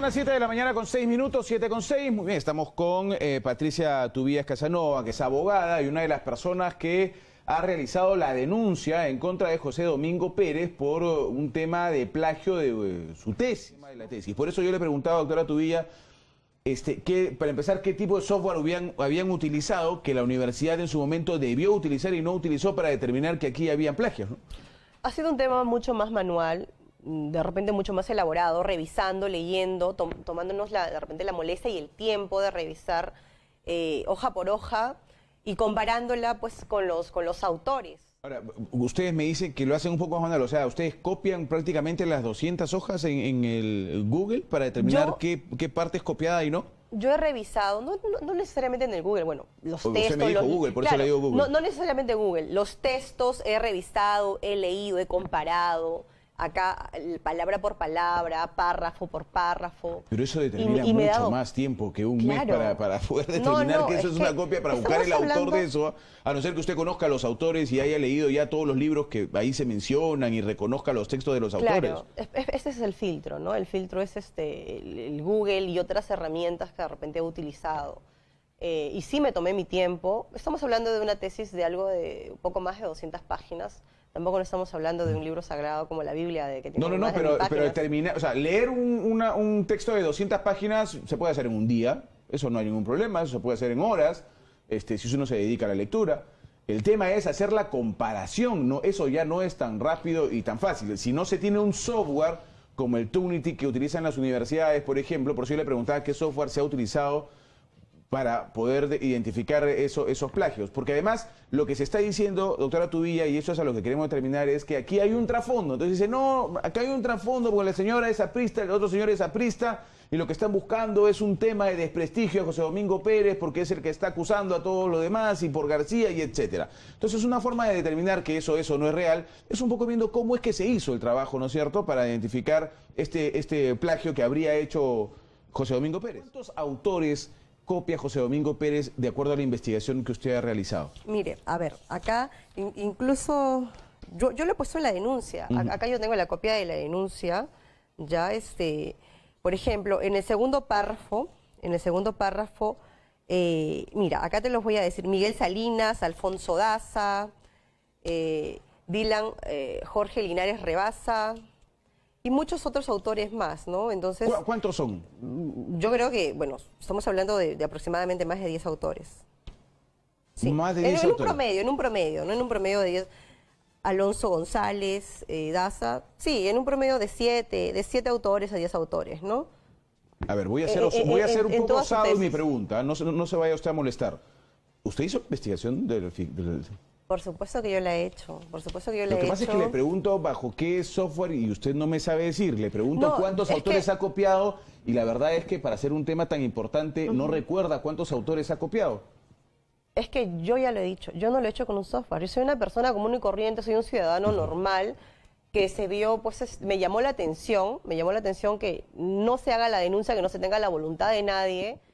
Son las 7 de la mañana con 6 minutos, 7 con 6. Muy bien, estamos con eh, Patricia Tubías Casanova, que es abogada y una de las personas que ha realizado la denuncia en contra de José Domingo Pérez por eh, un tema de plagio de eh, su tesis, Por eso yo le preguntaba, doctora Tubías, este, que, para empezar, ¿qué tipo de software habían, habían, utilizado que la universidad en su momento debió utilizar y no utilizó para determinar que aquí había plagios? Ha sido un tema mucho más manual. Mm, de repente mucho más elaborado, revisando, leyendo, tomándonos la, de repente la molestia y el tiempo de revisar eh, hoja por hoja y comparándola pues con los, con los autores. Ahora, ustedes me dicen que lo hacen un poco más manual, o sea, ustedes copian prácticamente las 200 hojas en, el Google para determinar qué, qué, parte es copiada y no. Yo he revisado, no, no, necesariamente en el Google, bueno, los textos... me dijo Google, por eso le digo Google. No, no necesariamente Google, los textos he revisado, he leído, he comparado acá palabra por palabra, párrafo por párrafo. Pero eso determina mucho más tiempo que un mes para, poder determinar que eso es, una copia, para buscar el autor de eso, a no ser que usted conozca a los autores y haya leído ya todos los libros que ahí se mencionan y reconozca los textos de los autores. Claro, ese es el filtro, ¿no? El filtro es este, el Google y otras herramientas que de repente he utilizado. Eh, y sí me tomé mi tiempo. Estamos hablando de una tesis de algo de un poco más de 200 páginas Tampoco no estamos hablando de un mm. libro sagrado como la Biblia, de que tiene No, no, no, pero, terminar, o sea, leer un, texto de 200 páginas se puede hacer en un día, eso no hay ningún problema, eso se puede hacer en horas, este, si uno se dedica a la lectura. El tema es hacer la comparación, ¿no? Eso ya no es tan rápido y tan fácil. Si no se tiene un software como el Tunity que utilizan las universidades, por ejemplo, por si yo le preguntaba qué software se ha utilizado para poder identificar eso, esos plagios. Porque además, lo que se está diciendo, doctora Tubilla, y eso es a lo que queremos determinar, es que aquí hay un trasfondo. Entonces dice, no, acá hay un trasfondo porque la señora es aprista, el otro señor es aprista, y lo que están buscando es un tema de desprestigio a José Domingo Pérez porque es el que está acusando a todos los demás y por García y etcétera. Entonces, una forma de determinar que eso, eso no es real es un poco viendo cómo es que se hizo el trabajo, ¿no es cierto?, para identificar este, este plagio que habría hecho José Domingo Pérez. ¿Cuántos autores copia José Domingo Pérez de acuerdo a la investigación que usted ha realizado? Mire, a ver, acá incluso yo, yo, he puesto la denuncia. Acá yo tengo la copia de la denuncia. Ya este, por ejemplo, en el segundo párrafo, en el segundo párrafo, eh, mira, acá te los voy a decir, Miguel Salinas, Alfonso Daza, eh, Dylan eh, Jorge Linares Rebaza, y muchos otros autores más, ¿no? Entonces... ¿Cuántos son? Yo creo que, bueno, estamos hablando de, aproximadamente más de 10 autores. Sí. Más de 10 en, en un promedio, en un promedio, ¿no? En un promedio de 10... Alonso González, eh, Daza, sí, en un promedio de 7 de siete autores a 10 autores, ¿no? A ver, voy a eh, ser, eh, voy un poco osado mi pregunta, no, no se vaya usted a molestar. ¿Usted hizo investigación del, del, por supuesto que yo la he hecho, por supuesto que yo la he hecho. Lo que pasa es que le pregunto bajo qué software y usted no me sabe decir. Le pregunto cuántos autores ha copiado y la verdad es que para hacer un tema tan importante no recuerda cuántos autores ha copiado. Es que yo ya lo he dicho, yo no lo he hecho con un software. Yo soy una persona común y corriente, soy un ciudadano normal que se vio, pues me llamó la atención, me llamó la atención que no se haga la denuncia, que no se tenga la voluntad de nadie